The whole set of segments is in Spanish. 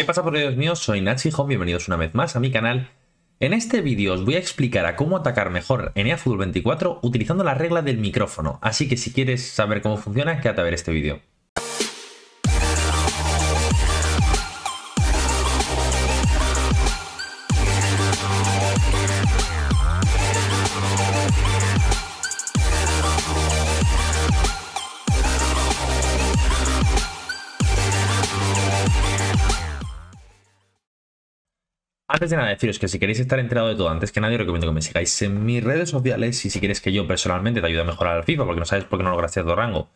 ¿Qué pasa por Dios mío? Soy Home, bienvenidos una vez más a mi canal. En este vídeo os voy a explicar a cómo atacar mejor en Football 24 utilizando la regla del micrófono, así que si quieres saber cómo funciona, quédate a ver este vídeo. Antes de nada, deciros que si queréis estar enterado de todo antes que nadie, os recomiendo que me sigáis en mis redes sociales y si quieres que yo personalmente te ayude a mejorar al FIFA, porque no sabes por qué no lograste cierto rango,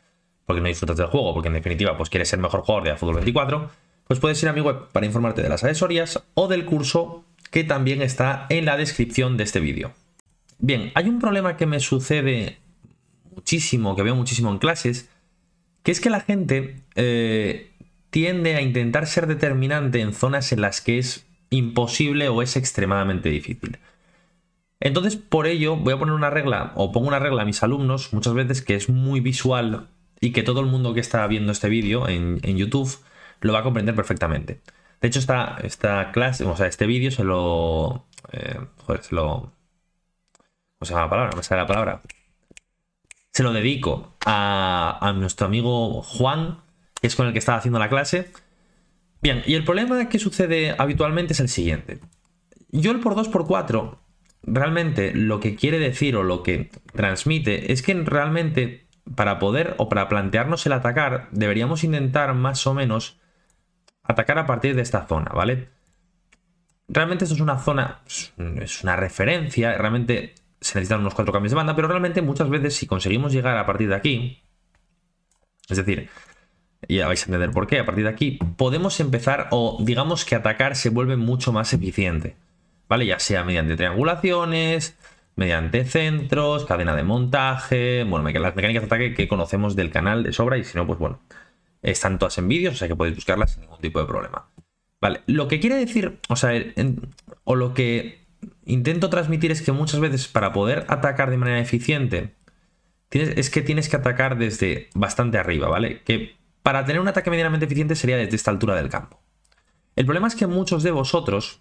porque no disfrutas del juego, porque en definitiva pues quieres ser mejor jugador de Fútbol 24, pues puedes ir a mi web para informarte de las asesorías o del curso que también está en la descripción de este vídeo. Bien, hay un problema que me sucede muchísimo, que veo muchísimo en clases, que es que la gente eh, tiende a intentar ser determinante en zonas en las que es imposible o es extremadamente difícil. Entonces, por ello, voy a poner una regla, o pongo una regla a mis alumnos muchas veces que es muy visual y que todo el mundo que está viendo este vídeo en, YouTube lo va a comprender perfectamente. De hecho, esta, esta clase, o sea, este vídeo se lo. Eh, se lo. ¿Cómo se la palabra? Me sale la palabra. Se lo dedico a, a nuestro amigo Juan, que es con el que estaba haciendo la clase Bien, y el problema que sucede habitualmente es el siguiente. Yo el por 2 por 4 realmente lo que quiere decir o lo que transmite es que realmente para poder o para plantearnos el atacar deberíamos intentar más o menos atacar a partir de esta zona, ¿vale? Realmente esto es una zona, es una referencia, realmente se necesitan unos cuatro cambios de banda, pero realmente muchas veces si conseguimos llegar a partir de aquí, es decir, ya vais a entender por qué. A partir de aquí podemos empezar o digamos que atacar se vuelve mucho más eficiente. ¿Vale? Ya sea mediante triangulaciones, mediante centros, cadena de montaje, bueno, las mecánicas de ataque que conocemos del canal de sobra y si no, pues bueno, están todas en vídeos, o sea que podéis buscarlas sin ningún tipo de problema. Vale, lo que quiere decir, o sea, o lo que intento transmitir es que muchas veces para poder atacar de manera eficiente, tienes, es que tienes que atacar desde bastante arriba, ¿vale? Que para tener un ataque medianamente eficiente sería desde esta altura del campo. El problema es que muchos de vosotros,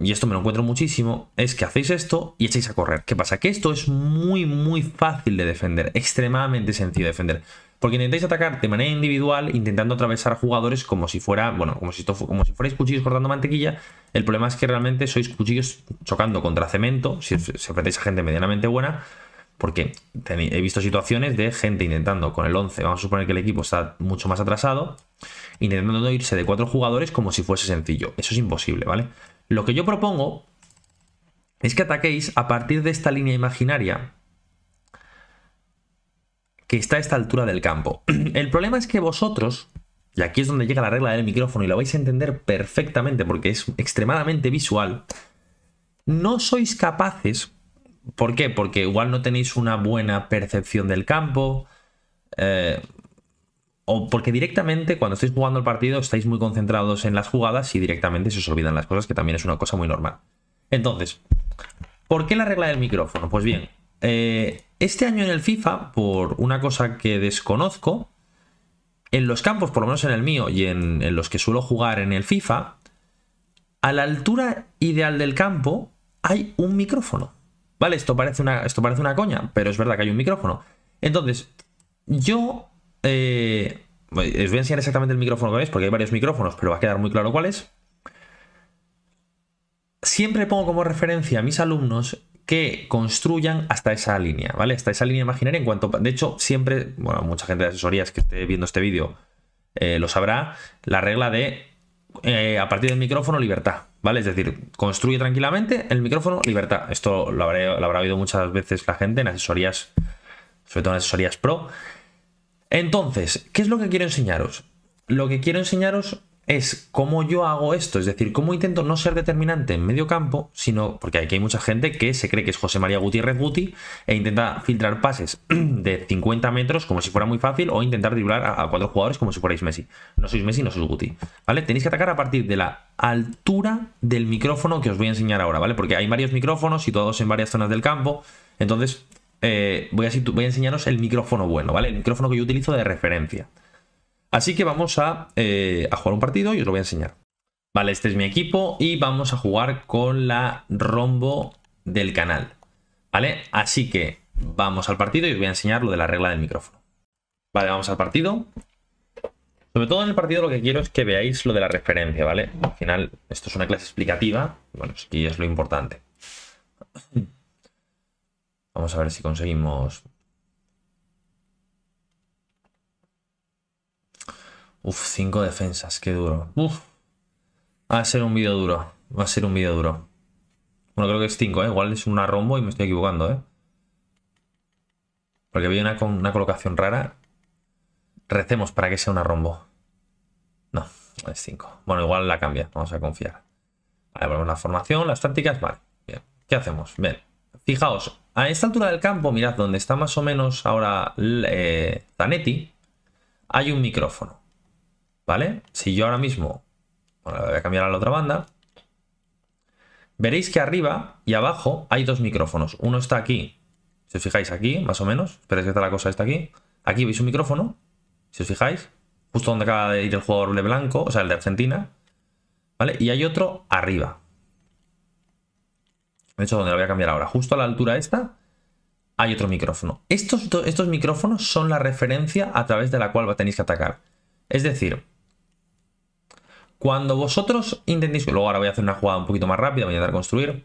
y esto me lo encuentro muchísimo, es que hacéis esto y echáis a correr. ¿Qué pasa? Que esto es muy, muy fácil de defender, extremadamente sencillo de defender. Porque intentáis atacar de manera individual, intentando atravesar jugadores como si fuera, bueno, como si, como si fuerais cuchillos cortando mantequilla. El problema es que realmente sois cuchillos chocando contra cemento, si, se enfrentáis a gente medianamente buena, porque he visto situaciones de gente intentando con el 11, vamos a suponer que el equipo está mucho más atrasado, intentando irse de cuatro jugadores como si fuese sencillo. Eso es imposible, ¿vale? Lo que yo propongo es que ataquéis a partir de esta línea imaginaria que está a esta altura del campo. El problema es que vosotros, y aquí es donde llega la regla del micrófono y lo vais a entender perfectamente porque es extremadamente visual, no sois capaces ¿Por qué? Porque igual no tenéis una buena percepción del campo. Eh, o porque directamente cuando estáis jugando el partido estáis muy concentrados en las jugadas y directamente se os olvidan las cosas, que también es una cosa muy normal. Entonces, ¿por qué la regla del micrófono? Pues bien, eh, este año en el FIFA, por una cosa que desconozco, en los campos, por lo menos en el mío y en los que suelo jugar en el FIFA, a la altura ideal del campo hay un micrófono. Vale, esto parece una, esto parece una coña, pero es verdad que hay un micrófono. Entonces, yo... Eh, os voy a enseñar exactamente el micrófono que veis, porque hay varios micrófonos, pero va a quedar muy claro cuál es. Siempre pongo como referencia a mis alumnos que construyan hasta esa línea, ¿vale? Hasta esa línea imaginaria en cuanto... De hecho, siempre, bueno, mucha gente de asesorías que esté viendo este vídeo eh, lo sabrá, la regla de eh, a partir del micrófono libertad, ¿vale? Es decir, construye tranquilamente el micrófono libertad. Esto lo, lo habrá oído muchas veces la gente en asesorías, sobre todo en asesorías pro. Entonces, ¿qué es lo que quiero enseñaros? Lo que quiero enseñaros es cómo yo hago esto, es decir, cómo intento no ser determinante en medio campo, sino porque aquí hay mucha gente que se cree que es José María Gutiérrez Guti e intenta filtrar pases de 50 metros como si fuera muy fácil o intentar driblar a, cuatro jugadores como si fuerais Messi. No sois Messi, no sois Guti, ¿vale? Tenéis que atacar a partir de la altura del micrófono que os voy a enseñar ahora, ¿vale? Porque hay varios micrófonos situados en varias zonas del campo, entonces eh, voy, a, voy a enseñaros el micrófono bueno, ¿vale? El micrófono que yo utilizo de referencia. Así que vamos eh, a, jugar un partido y os lo voy a enseñar. Vale, este es mi equipo y vamos a jugar con la rombo del canal. Vale, así que vamos al partido y os voy a enseñar lo de la regla del micrófono. Vale, vamos al partido. Sobre todo en el partido lo que quiero es que veáis lo de la referencia, ¿vale? Al final, esto es una clase explicativa. Bueno, aquí es lo importante. Vamos a ver si conseguimos Uf, 5 defensas, qué duro. Uf. Va a ser un vídeo duro. Va a ser un vídeo duro. Bueno, creo que es cinco, ¿eh? Igual es una rombo y me estoy equivocando, ¿eh? Porque veo una, una colocación rara. Recemos para que sea una rombo. No, es 5. Bueno, igual la cambia. Vamos a confiar. Vale, ponemos la formación, las tácticas. Vale, bien. ¿Qué hacemos? Bien. Fijaos, a esta altura del campo, mirad, donde está más o menos ahora eh, Zanetti, hay un micrófono. ¿Vale? Si yo ahora mismo, bueno, voy a cambiar a la otra banda, veréis que arriba y abajo hay dos micrófonos. Uno está aquí, si os fijáis aquí, más o menos, esperéis que está la cosa, está aquí. Aquí veis un micrófono, si os fijáis, justo donde acaba de ir el jugador de blanco, o sea, el de Argentina, ¿vale? Y hay otro arriba. De hecho, donde lo voy a cambiar ahora, justo a la altura esta, hay otro micrófono. Estos, estos micrófonos son la referencia a través de la cual tenéis que atacar. Es decir, cuando vosotros intentéis... Luego ahora voy a hacer una jugada un poquito más rápida, voy a intentar construir.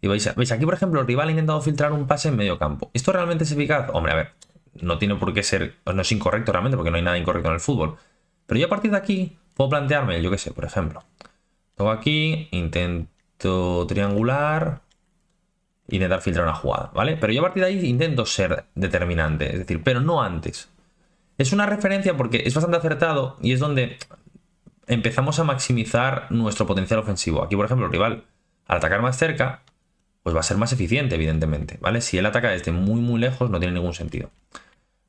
Y veis, veis, aquí por ejemplo el rival ha intentado filtrar un pase en medio campo. ¿Esto realmente es eficaz? Hombre, a ver, no tiene por qué ser... No es incorrecto realmente porque no hay nada incorrecto en el fútbol. Pero yo a partir de aquí puedo plantearme, yo qué sé, por ejemplo. Tengo aquí, intento triangular, intentar filtrar una jugada, ¿vale? Pero yo a partir de ahí intento ser determinante, es decir, pero no antes. Es una referencia porque es bastante acertado y es donde empezamos a maximizar nuestro potencial ofensivo. Aquí, por ejemplo, el rival, al atacar más cerca, pues va a ser más eficiente, evidentemente, ¿vale? Si él ataca desde muy, muy lejos, no tiene ningún sentido.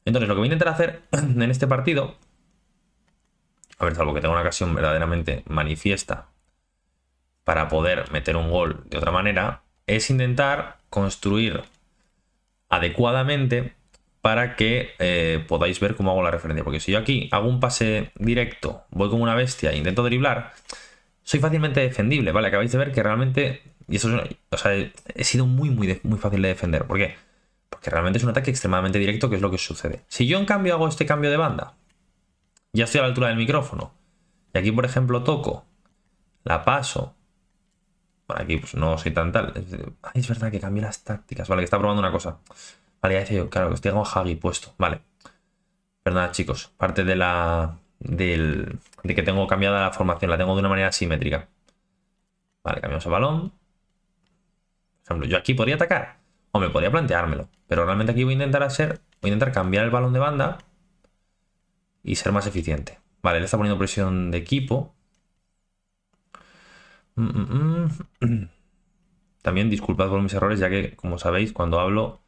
Entonces, lo que voy a intentar hacer en este partido, a ver, salvo que tenga una ocasión verdaderamente manifiesta para poder meter un gol de otra manera, es intentar construir adecuadamente para que eh, podáis ver cómo hago la referencia. Porque si yo aquí hago un pase directo, voy como una bestia e intento driblar, soy fácilmente defendible, ¿vale? Acabáis de ver que realmente... Y eso es, o sea, he sido muy, muy, muy fácil de defender. ¿Por qué? Porque realmente es un ataque extremadamente directo, que es lo que sucede. Si yo en cambio hago este cambio de banda, ya estoy a la altura del micrófono. Y aquí, por ejemplo, toco, la paso. Bueno, aquí pues no soy tan tal. es verdad que cambié las tácticas. Vale, que está probando una cosa. Vale, ya decía claro, que con Hagi puesto. Vale. Pero nada, chicos, parte de la. Del, de que tengo cambiada la formación, la tengo de una manera simétrica. Vale, cambiamos el balón. Por ejemplo, yo aquí podría atacar. O me podría planteármelo. Pero realmente aquí voy a intentar hacer. Voy a intentar cambiar el balón de banda. Y ser más eficiente. Vale, le está poniendo presión de equipo. Mm, mm, mm. También disculpad por mis errores, ya que, como sabéis, cuando hablo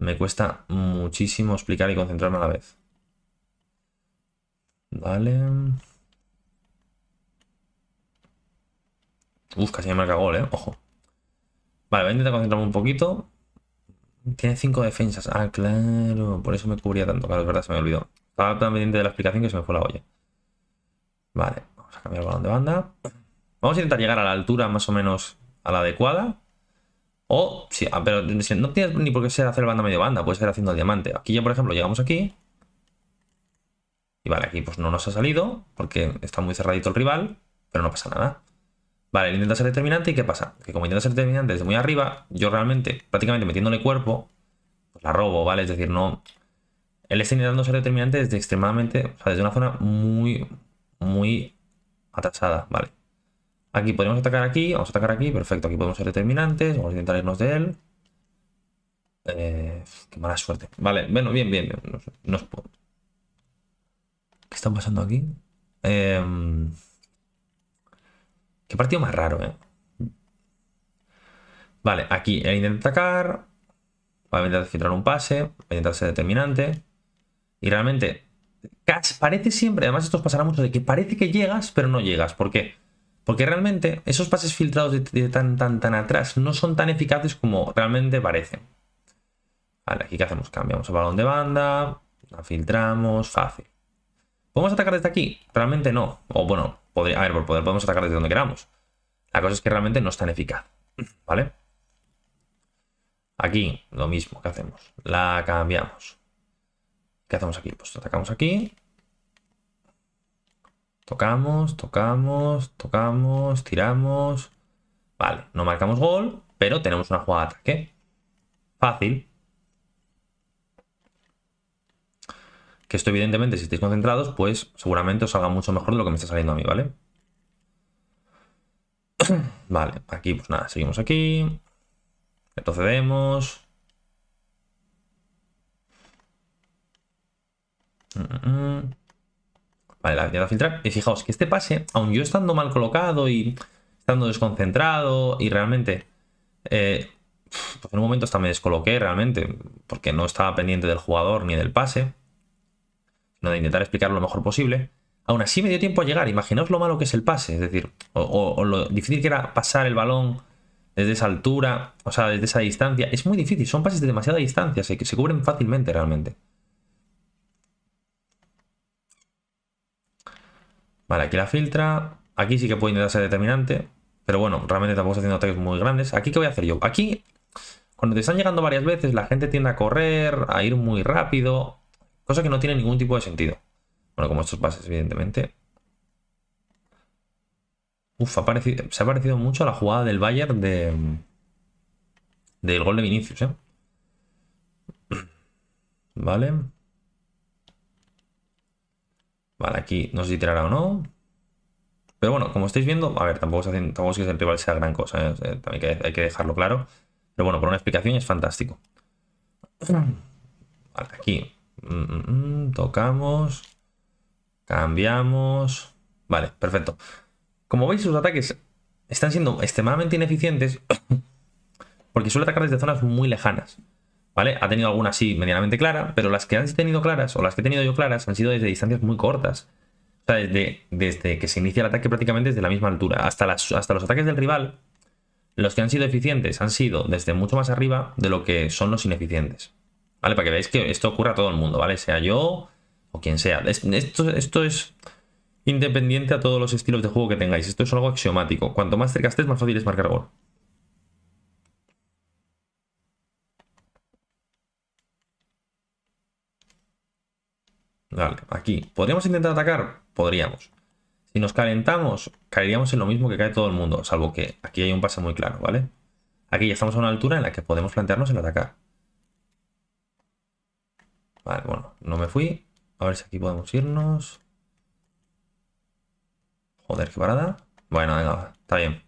me cuesta muchísimo explicar y concentrarme a la vez. Vale. Uf, casi me marca gol, eh. Ojo. Vale, voy a intentar concentrarme un poquito. Tiene cinco defensas. Ah, claro. Por eso me cubría tanto. Claro, es verdad, se me olvidó. Estaba tan pendiente de la explicación que se me fue la olla. Vale, vamos a cambiar el balón de banda. Vamos a intentar llegar a la altura más o menos a la adecuada. O, sí, ah, pero no tienes ni por qué ser hacer banda medio banda, puedes ser haciendo diamante. Aquí ya, por ejemplo, llegamos aquí. Y vale, aquí pues no nos ha salido, porque está muy cerradito el rival, pero no pasa nada. Vale, intenta ser determinante y ¿qué pasa? Que como intenta ser determinante desde muy arriba, yo realmente, prácticamente metiéndole cuerpo, pues, la robo, ¿vale? Es decir, no... Él está intentando ser determinante desde extremadamente, o sea, desde una zona muy, muy atrasada, ¿vale? Aquí podemos atacar aquí, vamos a atacar aquí, perfecto. Aquí podemos ser determinantes, vamos a intentar irnos de él. Eh, qué mala suerte. Vale, bueno, bien, bien, bien. ¿Qué está pasando aquí? Em, qué partido más raro, eh. Vale, aquí él intenta atacar. Va a intentar filtrar un pase. Va a intentar ser determinante. Y realmente, parece siempre, además esto os pasará mucho, de que parece que llegas, pero no llegas. ¿Por qué? Porque realmente esos pases filtrados de, tan, tan, tan atrás no son tan eficaces como realmente parecen. Vale, aquí que hacemos? Cambiamos el balón de banda, la filtramos, fácil. ¿Podemos atacar desde aquí? Realmente no. O bueno, a ver, poder podemos atacar desde donde queramos. La cosa es que realmente no es tan eficaz. ¿Vale? Aquí, lo mismo que hacemos. La cambiamos. ¿Qué hacemos aquí? Pues atacamos aquí. Tocamos, tocamos, tocamos, tiramos. Vale, no marcamos gol, pero tenemos una jugada de ataque. Fácil. Que esto evidentemente, si estáis concentrados, pues seguramente os salga mucho mejor de lo que me está saliendo a mí, ¿vale? vale, aquí pues nada, seguimos aquí. Retrocedemos. vemos mm, mm, mm. Vale, la filtrar. Y fijaos que este pase, aun yo estando mal colocado y estando desconcentrado y realmente... Eh, en un momento hasta me descoloqué realmente, porque no estaba pendiente del jugador ni del pase, no de intentar explicarlo lo mejor posible. Aún así me dio tiempo a llegar, imaginaos lo malo que es el pase, es decir, o, lo difícil que era pasar el balón desde esa altura, o sea, desde esa distancia. Es muy difícil, son pases de demasiada distancia, se cubren fácilmente realmente. Vale, aquí la filtra. Aquí sí que puede intentar ser determinante. Pero bueno, realmente tampoco está haciendo ataques muy grandes. ¿Aquí qué voy a hacer yo? Aquí, cuando te están llegando varias veces, la gente tiende a correr, a ir muy rápido. Cosa que no tiene ningún tipo de sentido. Bueno, como estos pases, evidentemente. Uf, se ha parecido mucho a la jugada del Bayern de, del gol de Vinicius, ¿eh? Vale. Vale, aquí no sé si tirará o no. Pero bueno, como estáis viendo, a ver, tampoco, hacen, es que el rival sea gran cosa, ¿eh? también hay que, dejarlo claro. Pero bueno, por una explicación es fantástico. Vale, aquí. Mm, mm, mm, tocamos. Cambiamos. Vale, perfecto. Como veis, sus ataques están siendo extremadamente ineficientes porque suele atacar desde zonas muy lejanas. Ha tenido alguna así medianamente clara, pero las que han tenido claras o las que he tenido yo claras han sido desde distancias muy cortas. O sea, desde, que se inicia el ataque prácticamente desde la misma altura. Hasta, hasta los ataques del rival, los que han sido eficientes han sido desde mucho más arriba de lo que son los ineficientes. ¿Vale? Para que veáis que esto ocurre a todo el mundo, ¿vale? Sea yo o quien sea. esto, esto es independiente a todos los estilos de juego que tengáis. Esto es algo axiomático. Cuanto más cerca estés, más fácil es marcar gol. Vale, aquí. ¿Podríamos intentar atacar? Podríamos. Si nos calentamos, caeríamos en lo mismo que cae todo el mundo, salvo que aquí hay un pase muy claro, ¿vale? Aquí ya estamos a una altura en la que podemos plantearnos el atacar. Vale, bueno, no me fui. A ver si aquí podemos irnos. Joder, qué parada. Bueno, venga, está bien.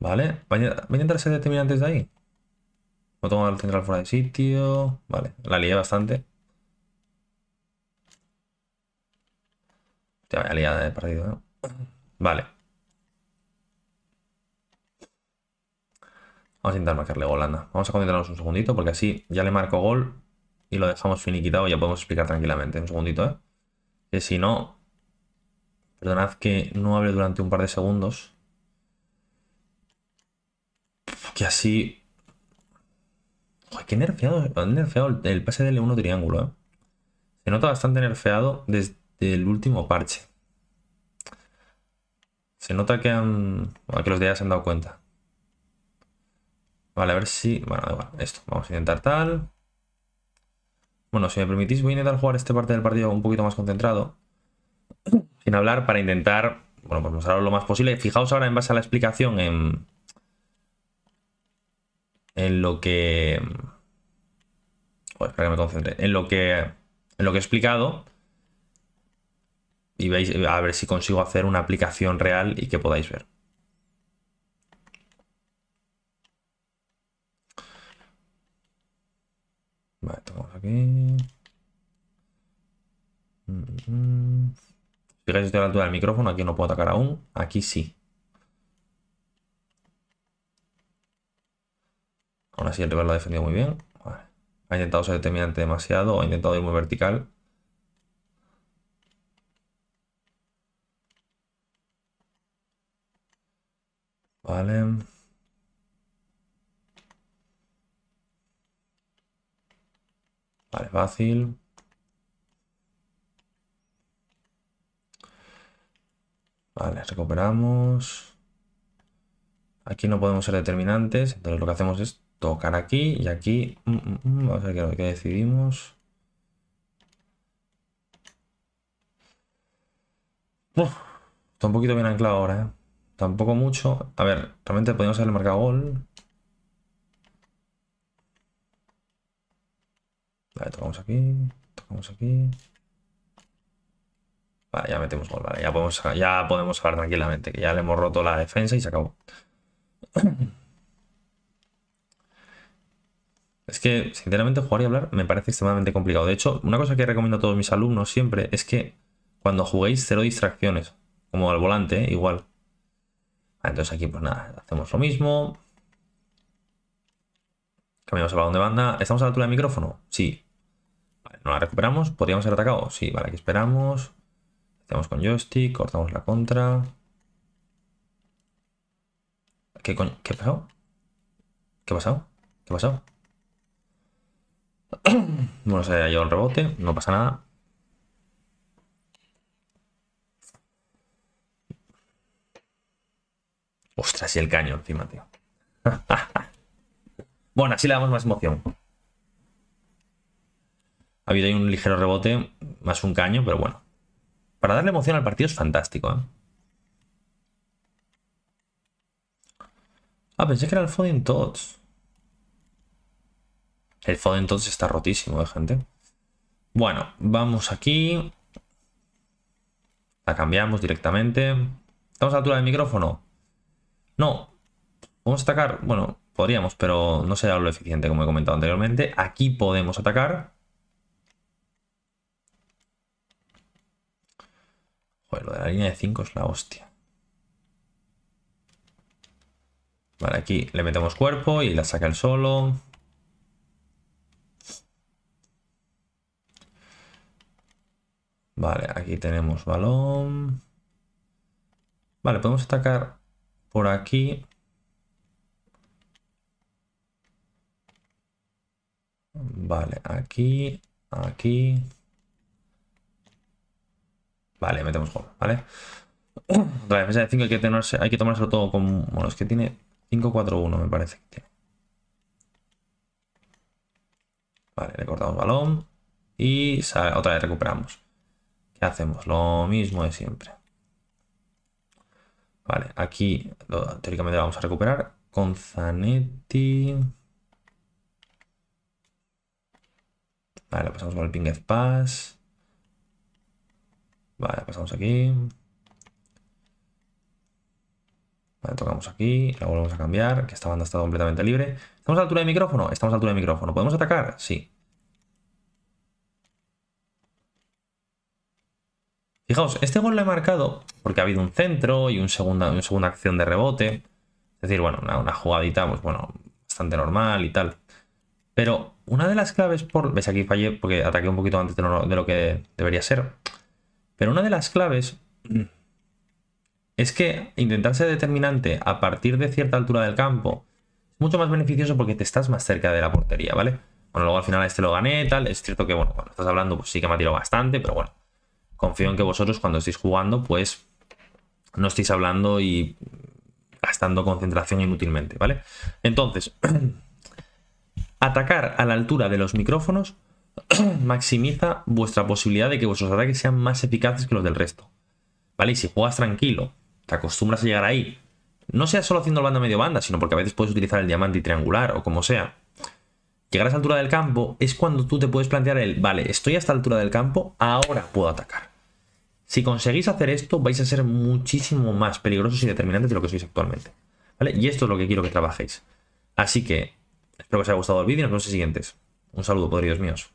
Vale, voy a intentar ser determinantes de ahí tengo al central fuera de sitio. Vale, la lié bastante. ya vaya liada de partido, ¿no? Vale. Vamos a intentar marcarle gol, anda. Vamos a concentrarnos un segundito porque así ya le marco gol y lo dejamos finiquitado y ya podemos explicar tranquilamente. Un segundito, ¿eh? Que si no... Perdonad que no hable durante un par de segundos. Que así Joder, qué nerfeado. Han nerfeado el pase del L1 triángulo, ¿eh? Se nota bastante nerfeado desde el último parche. Se nota que los de allá se han dado cuenta. Vale, a ver si. Bueno, Esto. Vamos a intentar tal. Bueno, si me permitís, voy a intentar jugar esta parte del partido un poquito más concentrado. Sin hablar, para intentar. Bueno, pues mostraros lo más posible. Fijaos ahora en base a la explicación en en lo que. que me concentre. En lo que. he explicado. Y veis, a ver si consigo hacer una aplicación real y que podáis ver. Vale, aquí. Fijáis, mm, mm. a la altura del micrófono, aquí no puedo atacar aún. Aquí sí. Aún así el rival lo ha defendido muy bien. Ha intentado ser determinante demasiado ha intentado ir muy vertical. Vale. Vale, fácil. Vale, recuperamos. Aquí no podemos ser determinantes, entonces lo que hacemos es tocar aquí y aquí. Mm, mm, mm, vamos a ver qué lo que decidimos. está un poquito bien anclado ahora, ¿eh? Tampoco mucho. A ver, realmente podríamos haberle marcado gol. Vale, tocamos aquí, tocamos aquí. Vale, ya metemos gol, vale. Ya podemos, ya podemos hablar tranquilamente, que ya le hemos roto la defensa y se acabó. Es que, sinceramente, jugar y hablar me parece extremadamente complicado. De hecho, una cosa que recomiendo a todos mis alumnos siempre es que cuando juguéis, cero distracciones. Como al volante, ¿eh? igual. Ah, entonces aquí, pues nada, hacemos lo mismo. Cambiamos el balón de banda. ¿Estamos a la altura del micrófono? Sí. no la recuperamos. ¿Podríamos haber atacado? Sí, vale, aquí esperamos. Hacemos con joystick, cortamos la contra. ¿Qué coño? ¿Qué ha pasado? ¿Qué ha pasado? ¿Qué ha pasado? bueno, se ha llevado el rebote, no pasa nada. Ostras, y el caño encima, tío. bueno, así le damos más emoción. Ha habido ahí un ligero rebote, más un caño, pero bueno. Para darle emoción al partido es fantástico, ¿eh? Ah, pensé que era el Foden Tots. El fondo entonces está rotísimo de ¿eh, gente. Bueno, vamos aquí. La cambiamos directamente. ¿Estamos a la altura del micrófono? No. Vamos a atacar. Bueno, podríamos, pero no será lo eficiente, como he comentado anteriormente. Aquí podemos atacar. Joder, lo de la línea de 5 es la hostia. Vale, aquí le metemos cuerpo y la saca el solo. Vale, aquí tenemos balón. Vale, podemos atacar por aquí. Vale, aquí, aquí. Vale, metemos gol, ¿vale? Otra defensa de 5 hay que, tenerse, hay que tomárselo todo con... Bueno, es que tiene 5-4-1, me parece. Vale, le cortamos balón. Y otra vez recuperamos hacemos? Lo mismo de siempre. Vale, aquí teóricamente vamos a recuperar. Con Zanetti. Vale, lo pasamos con el pinged Pass. Vale, pasamos aquí. Vale, tocamos aquí, la volvemos a cambiar, que esta banda está completamente libre. ¿Estamos a altura de micrófono? Estamos a altura de micrófono. ¿Podemos atacar? Sí. Fijaos, este gol lo he marcado porque ha habido un centro y una segunda acción de rebote. Es decir, bueno, una, jugadita, pues bueno, bastante normal y tal. Pero una de las claves por... ¿Ves? Aquí fallé porque ataqué un poquito antes de lo, que debería ser. Pero una de las claves es que intentar ser determinante a partir de cierta altura del campo es mucho más beneficioso porque te estás más cerca de la portería, ¿vale? Bueno, luego al final este lo gané, tal. Es cierto que, bueno, cuando estás hablando, pues sí que me ha tirado bastante, pero bueno confío en que vosotros cuando estéis jugando, pues no estéis hablando y gastando concentración inútilmente, ¿vale? Entonces, atacar a la altura de los micrófonos maximiza vuestra posibilidad de que vuestros ataques sean más eficaces que los del resto, ¿vale? Y si juegas tranquilo, te acostumbras a llegar ahí, no sea solo haciendo el banda medio banda, sino porque a veces puedes utilizar el diamante triangular o como sea. Llegar a esa altura del campo es cuando tú te puedes plantear el, vale, estoy a esta altura del campo, ahora puedo atacar. Si conseguís hacer esto, vais a ser muchísimo más peligrosos y determinantes de lo que sois actualmente. ¿Vale? Y esto es lo que quiero que trabajéis. Así que, espero que os haya gustado el vídeo y nos vemos en siguientes. Un saludo, podridos míos.